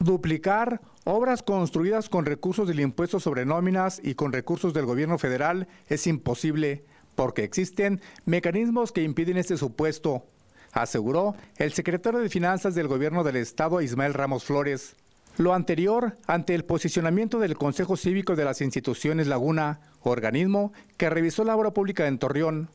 Duplicar obras construidas con recursos del impuesto sobre nóminas y con recursos del gobierno federal es imposible porque existen mecanismos que impiden este supuesto, aseguró el secretario de Finanzas del gobierno del estado Ismael Ramos Flores. Lo anterior ante el posicionamiento del Consejo Cívico de las Instituciones Laguna, organismo que revisó la obra pública en Torreón.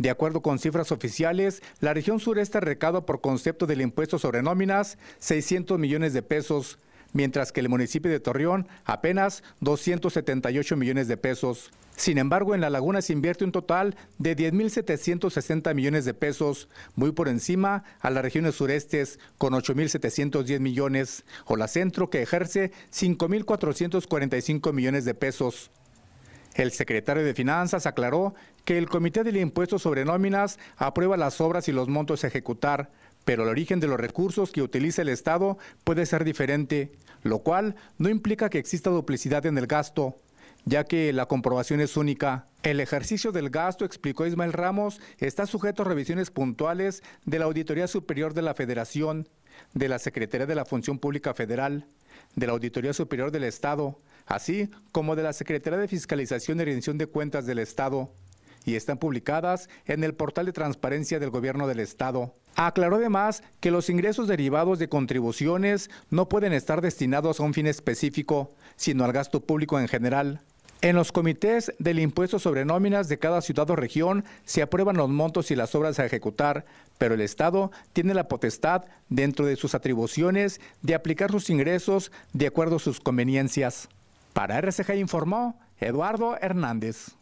De acuerdo con cifras oficiales, la región sureste recauda por concepto del impuesto sobre nóminas 600 millones de pesos, mientras que el municipio de Torreón apenas 278 millones de pesos. Sin embargo, en La Laguna se invierte un total de 10.760 millones de pesos, muy por encima a las regiones surestes con 8.710 millones, o la centro que ejerce 5.445 millones de pesos. El secretario de Finanzas aclaró que el Comité del Impuesto sobre Nóminas aprueba las obras y los montos a ejecutar, pero el origen de los recursos que utiliza el Estado puede ser diferente, lo cual no implica que exista duplicidad en el gasto, ya que la comprobación es única. El ejercicio del gasto, explicó Ismael Ramos, está sujeto a revisiones puntuales de la Auditoría Superior de la Federación, de la Secretaría de la Función Pública Federal, de la Auditoría Superior del Estado, así como de la Secretaría de Fiscalización y Rendición de Cuentas del Estado, y están publicadas en el portal de transparencia del gobierno del estado. Aclaró además que los ingresos derivados de contribuciones no pueden estar destinados a un fin específico, sino al gasto público en general. En los comités del impuesto sobre nóminas de cada ciudad o región se aprueban los montos y las obras a ejecutar, pero el Estado tiene la potestad, dentro de sus atribuciones, de aplicar sus ingresos de acuerdo a sus conveniencias. Para RCG informó Eduardo Hernández.